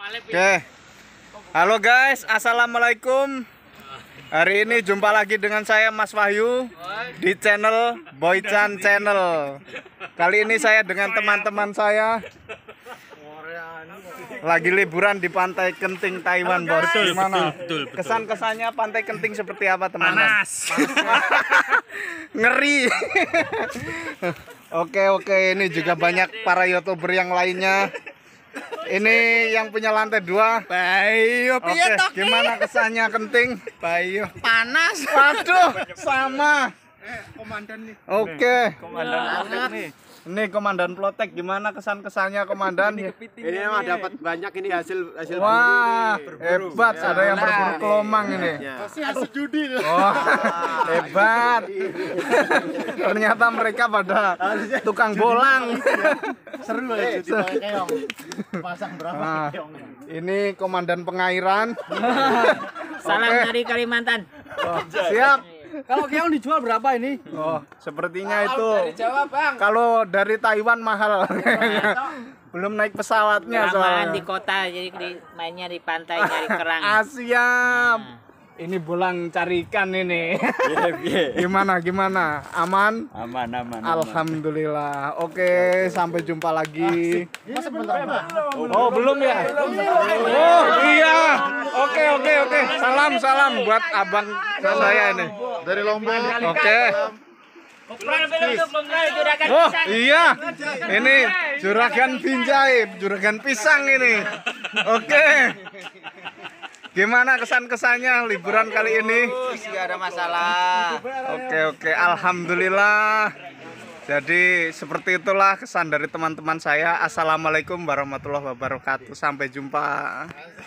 Oke. Halo guys, assalamualaikum. Hari ini jumpa lagi dengan saya Mas Wahyu di channel Boy Chan Channel. Kali ini saya dengan teman-teman saya lagi liburan di pantai Kenting Taiwan bos. Betul, Betul, betul, Kesan kesannya pantai Kenting seperti apa teman-teman? Panas. Ngeri. oke oke ini juga banyak para youtuber yang lainnya ini yang punya lantai dua. Bayo, Oke, okay. gimana kesannya kenting? Bayo. Panas. Waduh, sama. Eh, komandan nih. Oke. Okay. Komandan nih. Ini Komandan Plotek gimana kesan-kesannya Komandan? ini mah dapat banyak ini hasil hasil Wah, hebat ya, ada yang berburu kelomang ini. Pasti iya. hasil judi. Oh, hebat. Ternyata mereka pada tukang bolang. Ya. Seru ya eh, judi keong. Pasang berapa nah, ya? Ini Komandan Pengairan. Salam dari Kalimantan. Oh, siap. Kalau keong dijual berapa ini? Oh, sepertinya itu. Dari Jawa, Bang. Kalau dari Taiwan mahal. Belum naik pesawatnya soalnya. di kota jadi di, mainnya di pantai nyari kerang. Asia. Nah ini bulang carikan ini. Iya, iya. gimana gimana? Aman? Aman aman. Alhamdulillah. Aman. Oke, oke, sampai jumpa lagi. oh, belum, ya? belum ya? Oh, iya salam salam buat abang saya ini. Dari Lombok. Oke. Okay. Oh iya, ini juragan Binjai, juragan pisang ini. Oke. Gimana kesan-kesannya liburan kali ini? Tidak ada masalah. Oke oke, alhamdulillah. Jadi seperti itulah kesan dari teman-teman saya. Assalamualaikum warahmatullahi wabarakatuh. Sampai jumpa.